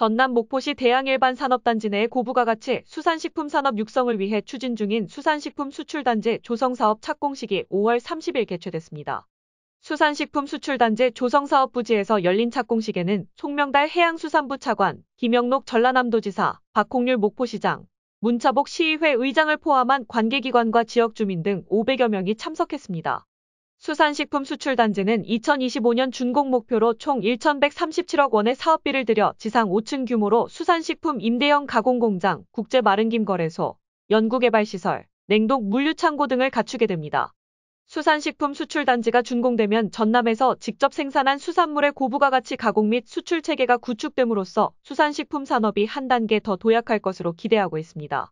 전남 목포시 대양일반 산업단지 내 고부가 가치 수산식품 산업 육성을 위해 추진 중인 수산식품 수출단지 조성사업 착공식이 5월 30일 개최됐습니다. 수산식품 수출단지 조성사업 부지에서 열린 착공식에는 송명달 해양수산부 차관, 김영록 전라남도지사, 박홍률 목포시장, 문차복 시의회 의장을 포함한 관계기관과 지역 주민 등 500여 명이 참석했습니다. 수산식품 수출단지는 2025년 준공 목표로 총 1,137억 원의 사업비를 들여 지상 5층 규모로 수산식품 임대형 가공공장, 국제마른김거래소, 연구개발시설, 냉동 물류창고 등을 갖추게 됩니다. 수산식품 수출단지가 준공되면 전남에서 직접 생산한 수산물의 고부가가치 가공 및 수출 체계가 구축됨으로써 수산식품 산업이 한 단계 더 도약할 것으로 기대하고 있습니다.